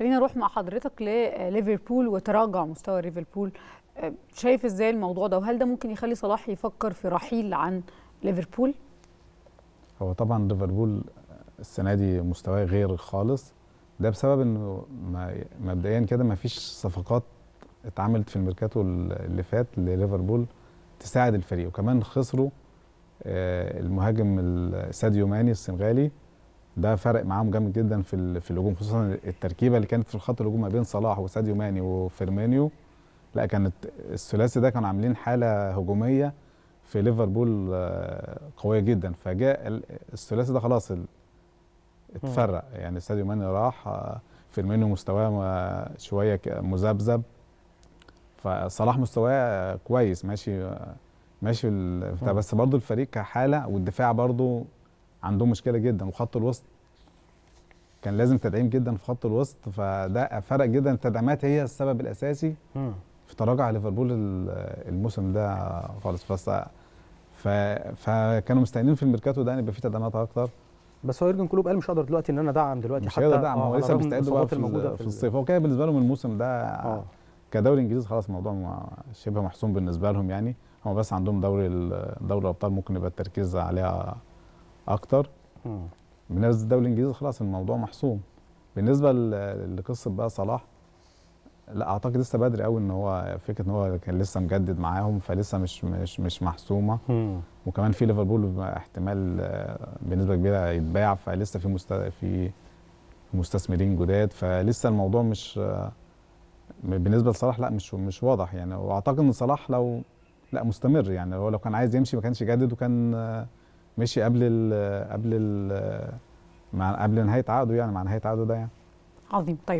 خلينا نروح مع حضرتك لليفربول وتراجع مستوى ليفربول أه، شايف ازاي الموضوع ده وهل ده ممكن يخلي صلاح يفكر في رحيل عن ليفربول؟ هو طبعا ليفربول السنه دي مستواه غير خالص ده بسبب انه مبدئيا كده ما فيش صفقات اتعملت في الميركاتو اللي فات لليفربول تساعد الفريق وكمان خسروا أه، المهاجم ساديو ماني السنغالي ده فرق معاهم جامد جدا في في الهجوم خصوصا التركيبه اللي كانت في الخط الهجوم ما بين صلاح وساديو ماني وفيرمينيو لا كانت الثلاثي ده كانوا عاملين حاله هجوميه في ليفربول آه، قويه جدا فجاء الثلاثي ده خلاص اتفرق يعني ساديو ماني راح آه، فيرمينيو مستواه شويه مذبذب فصلاح مستواه كويس ماشي آه، ماشي بس برضه الفريق كحاله والدفاع برضه عندهم مشكله جدا وخط الوسط كان لازم تدعيم جدا في خط الوسط فده فرق جدا التدعيمات هي السبب الاساسي في تراجع ليفربول الموسم ده خالص بس ف... فكانوا مستنيين في الميركاتو ده ان يبقى في تدعيمات اكتر بس هو يورجن كلوب قال مش هقدر دلوقتي ان انا ادعم دلوقتي مش حتى مش هو آه، لسه مستعد بقى في, في, في الصيف هو كده بالنسبه لهم الموسم ده آه. كدوري انجليزي خلاص الموضوع شبه محسوم بالنسبه لهم يعني هم بس عندهم دوري دوري الابطال ممكن يبقى التركيز عليها اكتر مم. بالنسبه للدوري الانجليزي خلاص الموضوع محسوم بالنسبه لقصه بقى صلاح لا اعتقد لسه بدري قوي ان هو فكره ان هو كان لسه مجدد معاهم فلسه مش مش مش محسومه مم. وكمان في ليفربول احتمال بنسبه كبيره يتباع فلسه في مست... في مستثمرين جداد فلسه الموضوع مش بالنسبه لصلاح لا مش مش واضح يعني واعتقد ان صلاح لو لا مستمر يعني هو لو كان عايز يمشي ما كانش جدد وكان مشي قبل ال قبل ال مع قبل نهايه عقده يعني مع نهايه عقده ده يعني عظيم طيب